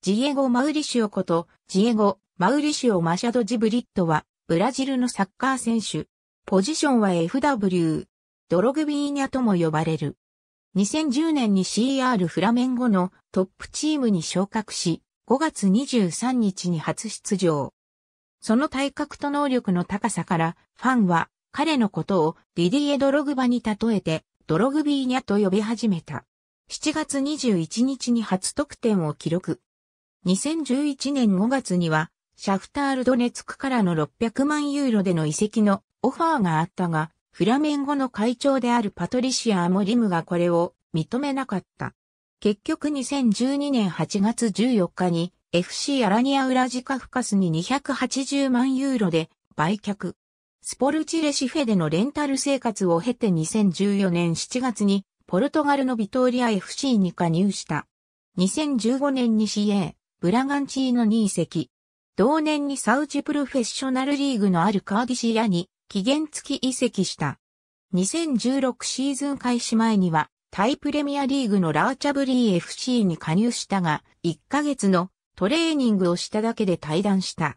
ジエゴ・マウリシオこと、ジエゴ・マウリシオ・マシャド・ジブリットは、ブラジルのサッカー選手。ポジションは FW。ドログビーニャとも呼ばれる。2010年に CR フラメンゴのトップチームに昇格し、5月23日に初出場。その体格と能力の高さから、ファンは彼のことをディディエ・ドログバに例えて、ドログビーニャと呼び始めた。7月21日に初得点を記録。2011年5月には、シャフタールドネツクからの600万ユーロでの移籍のオファーがあったが、フラメンゴの会長であるパトリシア・アモリムがこれを認めなかった。結局2012年8月14日に FC アラニア・ウラジカフカスに280万ユーロで売却。スポルチレシフェでのレンタル生活を経て2014年7月にポルトガルのビトーリア FC に加入した。2015年に CA ブラガンチーノに移籍。同年にサウジプロフェッショナルリーグのあるカーディシアに期限付き移籍した。2016シーズン開始前にはタイプレミアリーグのラーチャブリー FC に加入したが、1ヶ月のトレーニングをしただけで退団した。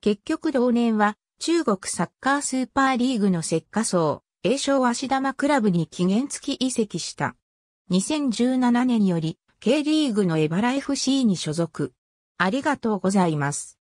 結局同年は中国サッカースーパーリーグの石化層、栄称足玉クラブに期限付き移籍した。2017年より K リーグのエバラ FC に所属。ありがとうございます。